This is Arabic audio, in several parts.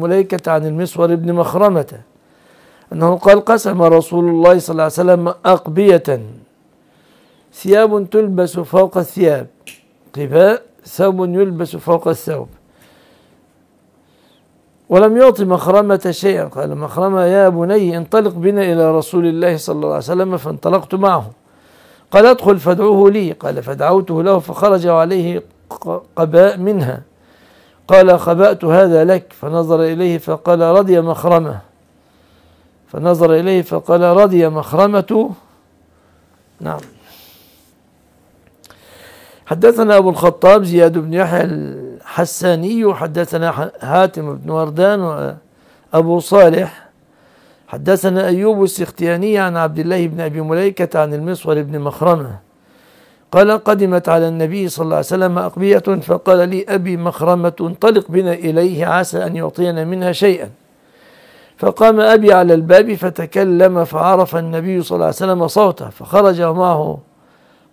مليكة عن المسور بن مخرمة أنه قال قسم رسول الله صلى الله عليه وسلم أقبية ثياب تلبس فوق الثياب قباء ثوب يلبس فوق الثوب ولم يعطي مخرمة شيئا قال مخرمة يا بني انطلق بنا إلى رسول الله صلى الله عليه وسلم فانطلقت معه قال ادخل فادعوه لي قال فدعوته له فخرج عليه قباء منها قال خبأت هذا لك فنظر إليه فقال رضي مخرمه فنظر إليه فقال رضي مخرمة نعم حدثنا أبو الخطاب زياد بن يحيى الحساني حدثنا حاتم بن وردان وأبو صالح حدثنا أيوب السختياني عن عبد الله بن أبي مليكة عن المصور بن مخرمة قال قدمت على النبي صلى الله عليه وسلم أقبية فقال لي أبي مخرمة انطلق بنا إليه عسى أن يعطينا منها شيئا فقام أبي على الباب فتكلم فعرف النبي صلى الله عليه وسلم صوته فخرج معه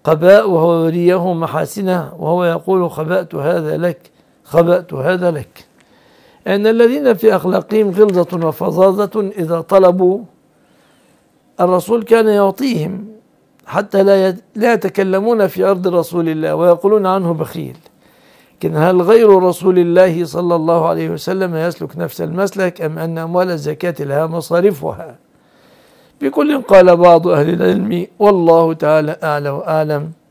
قباء وهو يريه محاسنه وهو يقول خبأت هذا لك خبأت هذا لك أن الذين في أخلاقهم غلظة وفظاظة إذا طلبوا الرسول كان يعطيهم حتى لا لا يتكلمون في أرض رسول الله ويقولون عنه بخيل لكن هل غير رسول الله صلى الله عليه وسلم يسلك نفس المسلك أم أن أموال الزكاة لها مصارفها بكل قال بعض أهل العلم والله تعالى أعلى وأعلم